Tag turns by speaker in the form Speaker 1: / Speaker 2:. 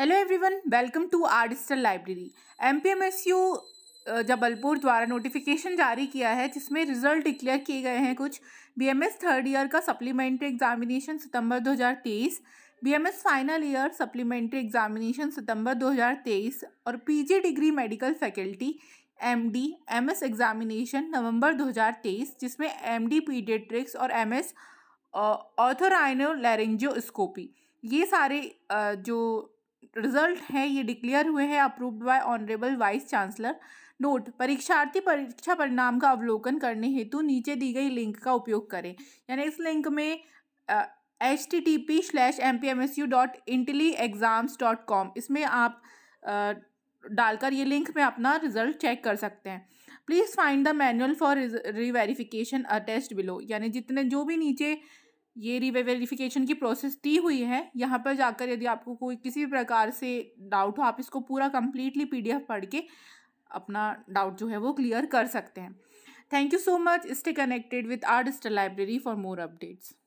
Speaker 1: hello everyone welcome to आर्डिस्टल library M P M S U Jabalpur द्वारा notification जारी किया है जिसमें रिजल्ट डिक्लेयर किए गए हैं कुछ B M S third year का सप्लीमेंट्री एग्जामिनेशन सितंबर 2023 B M S final year supplementary examination सितंबर 2023 और P G degree medical faculty M D M S examination नवम्बर दो जिसमें एम डी पीडियट्रिक्स और एम एस ऑथोराइनो ये सारे जो रिजल्ट हैं ये डिक्लेयर हुए हैं approved by honourable vice chancellor note परीक्षार्थी परीक्षा परिणाम का अवलोकन करने हेतु नीचे दी गई लिंक का उपयोग करें यानी इस लिंक में H T T P slash M P M S U dot इंटली एग्ज़ाम्स डॉट कॉम इसमें आप डालकर ये लिंक में अपना रिजल्ट चेक कर सकते हैं please find the manual for a attest below यानी जितने जो भी नीचे ये वेरिफिकेशन की प्रोसेस दी हुई है यहाँ पर जाकर यदि आपको कोई किसी भी प्रकार से डाउट हो आप इसको पूरा कम्प्लीटली पी पढ़ के अपना डाउट जो है वो क्लियर कर सकते हैं thank you so much stay connected with our डिस्टर लाइब्रेरी फॉर मोर अपडेट्स